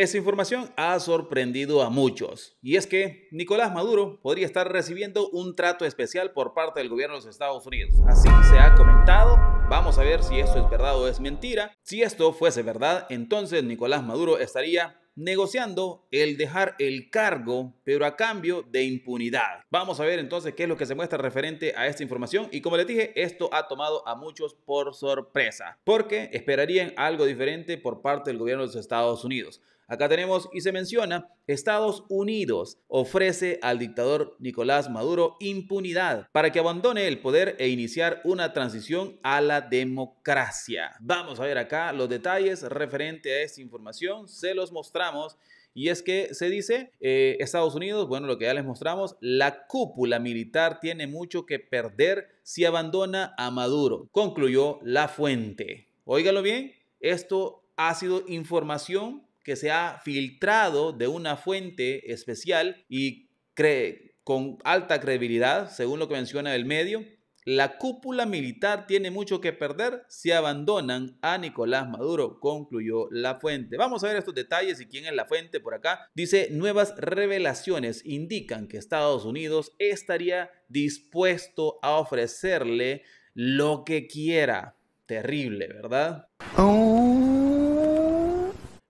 Esa información ha sorprendido a muchos. Y es que Nicolás Maduro podría estar recibiendo un trato especial por parte del gobierno de los Estados Unidos. Así se ha comentado. Vamos a ver si esto es verdad o es mentira. Si esto fuese verdad, entonces Nicolás Maduro estaría negociando el dejar el cargo, pero a cambio de impunidad. Vamos a ver entonces qué es lo que se muestra referente a esta información y como les dije, esto ha tomado a muchos por sorpresa, porque esperarían algo diferente por parte del gobierno de los Estados Unidos. Acá tenemos y se menciona, Estados Unidos ofrece al dictador Nicolás Maduro impunidad para que abandone el poder e iniciar una transición a la democracia. Vamos a ver acá los detalles referente a esta información, se los mostramos. Y es que se dice, eh, Estados Unidos, bueno, lo que ya les mostramos, la cúpula militar tiene mucho que perder si abandona a Maduro, concluyó la fuente. Óigalo bien, esto ha sido información que se ha filtrado de una fuente especial y cree, con alta credibilidad, según lo que menciona el medio, la cúpula militar tiene mucho que perder si abandonan a Nicolás Maduro, concluyó la fuente. Vamos a ver estos detalles y quién es la fuente por acá. Dice, nuevas revelaciones indican que Estados Unidos estaría dispuesto a ofrecerle lo que quiera. Terrible, ¿verdad? Oh,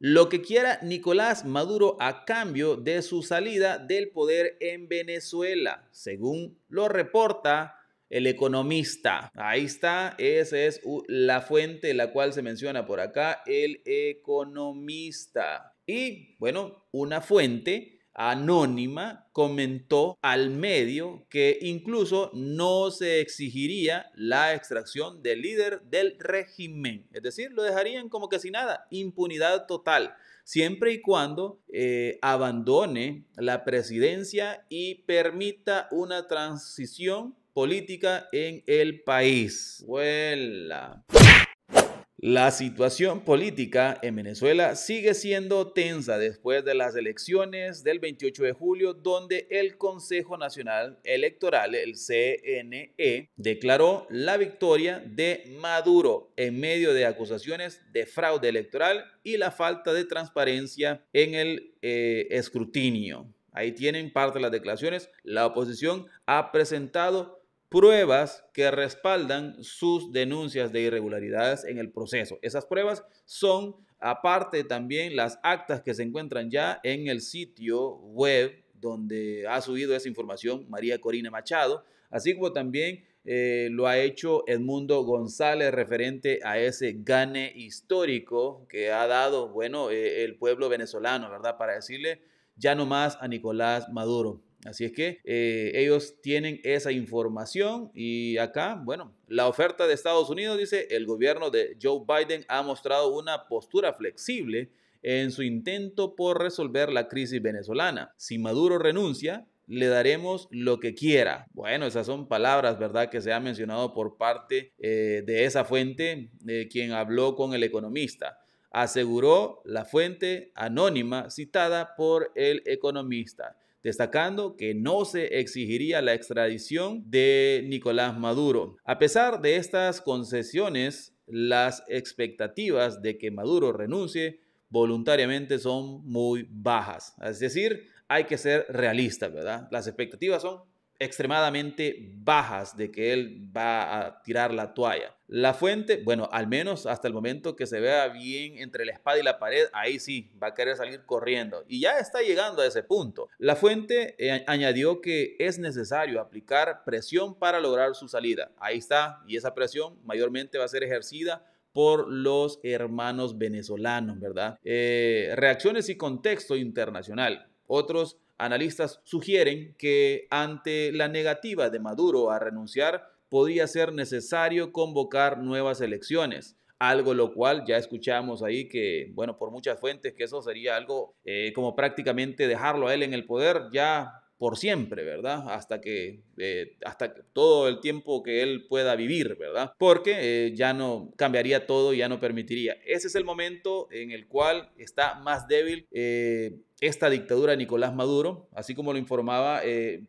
lo que quiera Nicolás Maduro a cambio de su salida del poder en Venezuela, según lo reporta el economista. Ahí está, esa es la fuente la cual se menciona por acá, el economista. Y bueno, una fuente anónima comentó al medio que incluso no se exigiría la extracción del líder del régimen. Es decir, lo dejarían como que sin nada, impunidad total, siempre y cuando eh, abandone la presidencia y permita una transición política en el país. Huela. La situación política en Venezuela sigue siendo tensa después de las elecciones del 28 de julio, donde el Consejo Nacional Electoral, el CNE, declaró la victoria de Maduro en medio de acusaciones de fraude electoral y la falta de transparencia en el eh, escrutinio. Ahí tienen parte de las declaraciones. La oposición ha presentado pruebas que respaldan sus denuncias de irregularidades en el proceso. Esas pruebas son aparte también las actas que se encuentran ya en el sitio web donde ha subido esa información María Corina Machado, así como también eh, lo ha hecho Edmundo González referente a ese gane histórico que ha dado, bueno, eh, el pueblo venezolano, ¿verdad? Para decirle ya no más a Nicolás Maduro. Así es que eh, ellos tienen esa información y acá, bueno, la oferta de Estados Unidos dice, el gobierno de Joe Biden ha mostrado una postura flexible en su intento por resolver la crisis venezolana. Si Maduro renuncia, le daremos lo que quiera. Bueno, esas son palabras, ¿verdad?, que se ha mencionado por parte eh, de esa fuente, de quien habló con el economista. Aseguró la fuente anónima citada por el economista destacando que no se exigiría la extradición de Nicolás Maduro. A pesar de estas concesiones, las expectativas de que Maduro renuncie voluntariamente son muy bajas. Es decir, hay que ser realistas, ¿verdad? Las expectativas son extremadamente bajas de que él va a tirar la toalla. La fuente, bueno, al menos hasta el momento que se vea bien entre la espada y la pared, ahí sí, va a querer salir corriendo. Y ya está llegando a ese punto. La fuente eh, añadió que es necesario aplicar presión para lograr su salida. Ahí está, y esa presión mayormente va a ser ejercida por los hermanos venezolanos, ¿verdad? Eh, reacciones y contexto internacional. Otros Analistas sugieren que ante la negativa de Maduro a renunciar, podría ser necesario convocar nuevas elecciones algo lo cual ya escuchamos ahí que, bueno, por muchas fuentes, que eso sería algo eh, como prácticamente dejarlo a él en el poder, ya por siempre, ¿verdad? Eh, hasta que, todo el tiempo que él pueda vivir, ¿verdad? Porque eh, ya no cambiaría todo, ya no permitiría. Ese es el momento en el cual está más débil eh, esta dictadura de Nicolás Maduro, así como lo informaba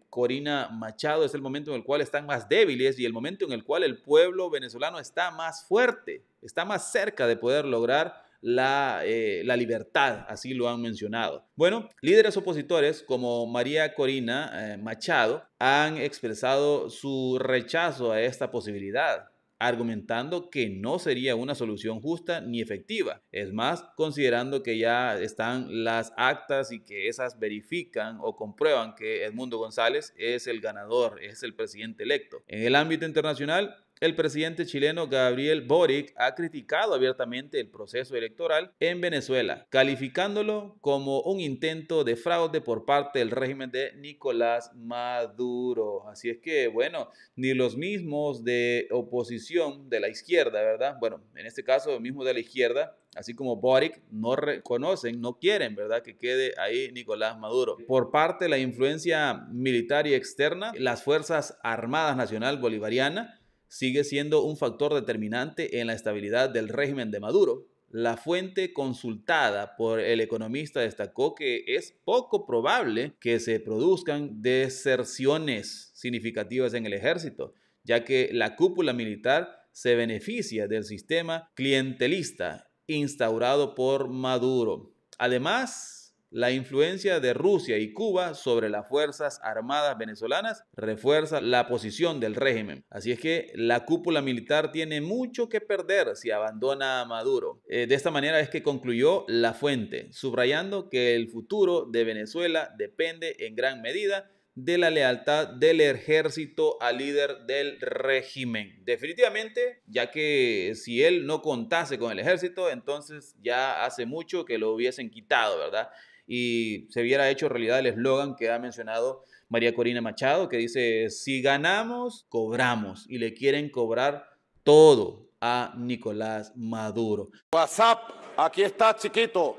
Corina Machado, es el momento en el cual están más débiles y el momento en el cual el pueblo venezolano está más fuerte, está más cerca de poder lograr eh, la, libertad, así lo han mencionado. Bueno, líderes opositores como María Corina eh, Machado han expresado su rechazo a esta posibilidad argumentando que no sería una solución justa ni efectiva. Es más, considerando que ya están las actas y que esas verifican o comprueban que Edmundo González es el ganador, es el presidente electo. En el ámbito internacional, el presidente chileno Gabriel Boric ha criticado abiertamente el proceso electoral en Venezuela, calificándolo como un intento de fraude por parte del régimen de Nicolás Maduro. Así es que, bueno, ni los mismos de oposición de la izquierda, ¿verdad? Bueno, en este caso, los mismos de la izquierda, así como Boric, no reconocen, no quieren, ¿verdad?, que quede ahí Nicolás Maduro. Por parte de la influencia militar y externa, las Fuerzas Armadas Nacional Bolivariana sigue siendo un factor determinante en la estabilidad del régimen de Maduro. La fuente consultada por el economista destacó que es poco probable que se produzcan deserciones significativas en el ejército, ya que la cúpula militar se beneficia del sistema clientelista instaurado por Maduro. Además, la influencia de Rusia y Cuba sobre las Fuerzas Armadas venezolanas refuerza la posición del régimen. Así es que la cúpula militar tiene mucho que perder si abandona a Maduro. Eh, de esta manera es que concluyó la fuente, subrayando que el futuro de Venezuela depende en gran medida de la lealtad del ejército al líder del régimen. Definitivamente, ya que si él no contase con el ejército, entonces ya hace mucho que lo hubiesen quitado, ¿verdad? y se hubiera hecho realidad el eslogan que ha mencionado María Corina Machado, que dice, si ganamos, cobramos, y le quieren cobrar todo a Nicolás Maduro. WhatsApp, aquí estás chiquito,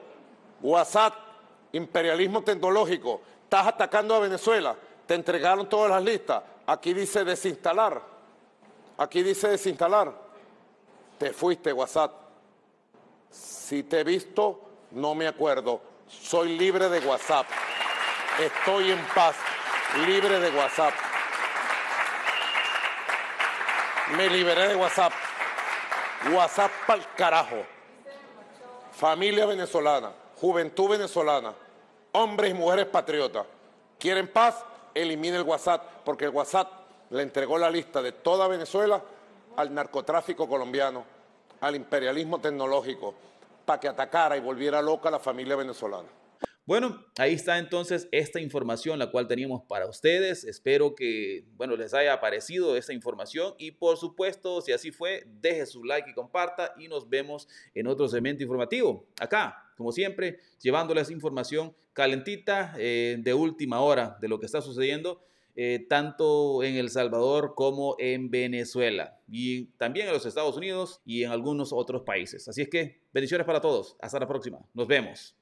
WhatsApp, imperialismo tecnológico, estás atacando a Venezuela, te entregaron todas las listas, aquí dice desinstalar, aquí dice desinstalar, te fuiste WhatsApp, si te he visto, no me acuerdo, soy libre de WhatsApp. Estoy en paz, libre de WhatsApp. Me liberé de WhatsApp. WhatsApp para carajo. Familia venezolana, juventud venezolana, hombres y mujeres patriotas. ¿Quieren paz? Elimine el WhatsApp, porque el WhatsApp le entregó la lista de toda Venezuela al narcotráfico colombiano, al imperialismo tecnológico, para que atacara y volviera loca la familia venezolana. Bueno, ahí está entonces esta información la cual teníamos para ustedes. Espero que, bueno, les haya parecido esta información y por supuesto, si así fue, deje su like y comparta y nos vemos en otro segmento informativo. Acá, como siempre, llevándoles información calentita eh, de última hora de lo que está sucediendo eh, tanto en El Salvador como en Venezuela y también en los Estados Unidos y en algunos otros países. Así es que bendiciones para todos. Hasta la próxima. Nos vemos.